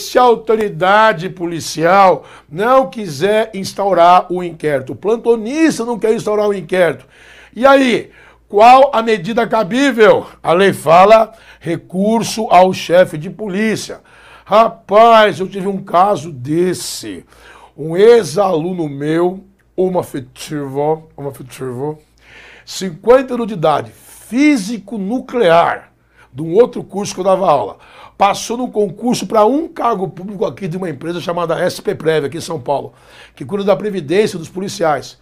se a autoridade policial não quiser instaurar o inquérito, o plantonista não quer instaurar o inquérito, e aí? Qual a medida cabível? A lei fala recurso ao chefe de polícia. Rapaz, eu tive um caso desse. Um ex-aluno meu, uma afetiva, uma afetiva, 50 anos de idade, físico nuclear de um outro curso que eu dava aula. Passou num concurso para um cargo público aqui de uma empresa chamada SP Prévia, aqui em São Paulo, que cuida da Previdência dos policiais.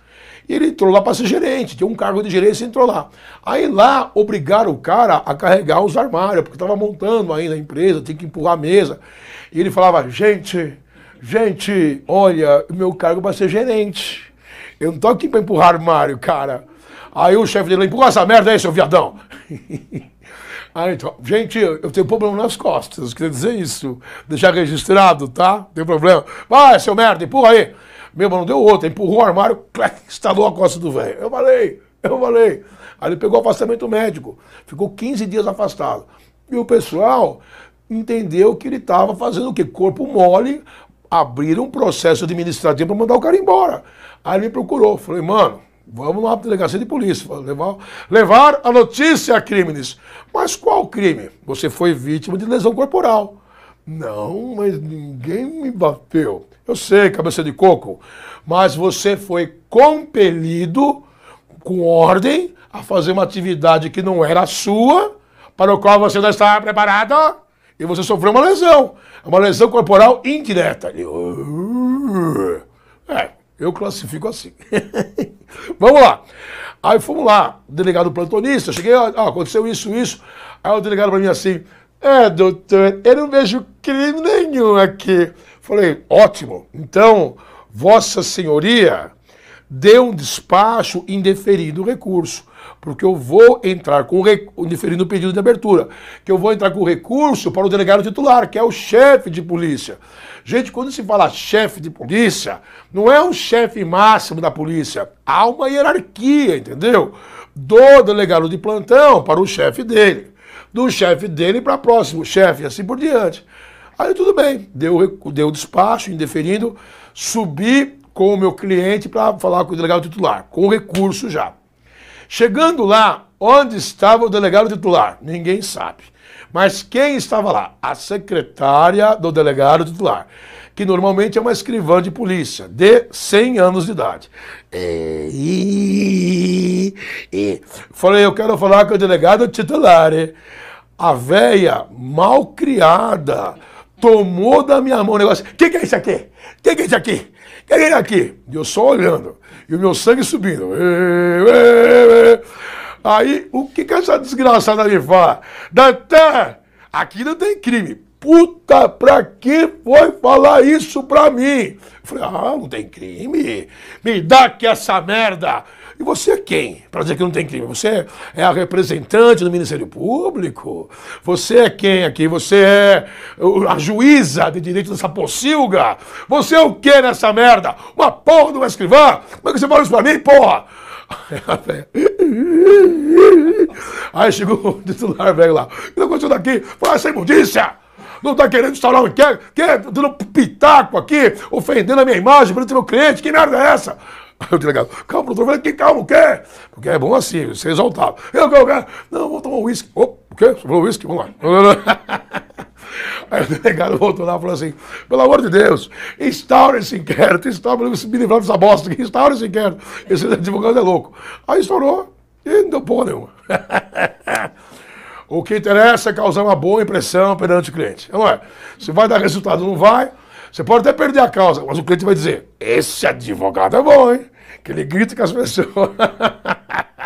E ele entrou lá para ser gerente, tinha um cargo de gerência e entrou lá. Aí lá obrigaram o cara a carregar os armários, porque estava montando ainda a empresa, tinha que empurrar a mesa. E ele falava, gente, gente, olha, o meu cargo vai é ser gerente. Eu não tô aqui para empurrar armário, cara. Aí o chefe dele, empurra essa merda aí, seu viadão. Ah, então, gente, eu tenho problema nas costas, queria dizer isso, deixar registrado, tá? tem problema. Vai, seu merda, empurra aí. Meu irmão deu outra, empurrou o armário, clac, estalou a costa do velho. Eu falei, eu falei. Aí ele pegou afastamento médico, ficou 15 dias afastado. E o pessoal entendeu que ele estava fazendo o quê? Corpo mole, abrir um processo administrativo para mandar o cara embora. Aí ele me procurou, falei, mano, Vamos lá para a delegacia de polícia. Levar, levar a notícia a crimes. Mas qual crime? Você foi vítima de lesão corporal. Não, mas ninguém me bateu. Eu sei, cabeça de coco. Mas você foi compelido, com ordem, a fazer uma atividade que não era sua, para o qual você não estava preparada, e você sofreu uma lesão. Uma lesão corporal indireta. É, eu classifico assim. Vamos lá. Aí fomos lá, o delegado plantonista, cheguei, ó, aconteceu isso, isso. Aí o delegado para mim assim, é, doutor, eu não vejo crime nenhum aqui. Falei, ótimo. Então, Vossa Senhoria deu um despacho indeferido o recurso porque eu vou entrar com o diferindo o pedido de abertura, que eu vou entrar com recurso para o delegado titular, que é o chefe de polícia. Gente, quando se fala chefe de polícia, não é o chefe máximo da polícia, há uma hierarquia, entendeu? Do delegado de plantão para o chefe dele, do chefe dele para o próximo chefe e assim por diante. Aí tudo bem, deu deu despacho indeferindo, subi com o meu cliente para falar com o delegado titular, com recurso já. Chegando lá, onde estava o delegado titular? Ninguém sabe. Mas quem estava lá? A secretária do delegado titular, que normalmente é uma escrivã de polícia, de 100 anos de idade. É, e, e, Falei, eu quero falar com o delegado titular. A véia mal criada tomou da minha mão o negócio. O que, que, é isso aqui? O que, que, é isso aqui? O que, é isso aqui? E eu só olhando. E o meu sangue subindo. Aí, o que, que essa desgraçada ali fala? até aqui não tem crime puta, pra que foi falar isso pra mim? Eu falei, ah, não tem crime, me dá aqui essa merda. E você é quem? Pra dizer que não tem crime. Você é a representante do Ministério Público? Você é quem aqui? Você é a juíza de direito dessa pocilga? Você é o que nessa merda? Uma porra de uma escrivã? Como é que você fala isso pra mim, porra? Aí chegou o titular velho lá. O que aconteceu daqui? Fala essa imundícia! não está querendo instalar um quer, quer, é dando pitaco aqui, ofendendo a minha imagem, perante meu cliente, que merda é essa? Aí o delegado, calma, doutor, falei, que calma, o quê? Porque é bom assim, você é exaltado. Eu, eu, eu, não, vou tomar um uísque. o quê? Você falou uísque? Vamos lá. Aí o delegado voltou lá e falou assim: pelo amor de Deus, instaure esse inquérito, instaure, me livrar dessa bosta instaure esse inquérito. Esse advogado é louco. Aí estourou e não deu porra nenhuma. O que interessa é causar uma boa impressão perante o cliente. Não é? Se vai dar resultado ou não vai, você pode até perder a causa, mas o cliente vai dizer: esse advogado é bom, hein? Que ele grita com as pessoas.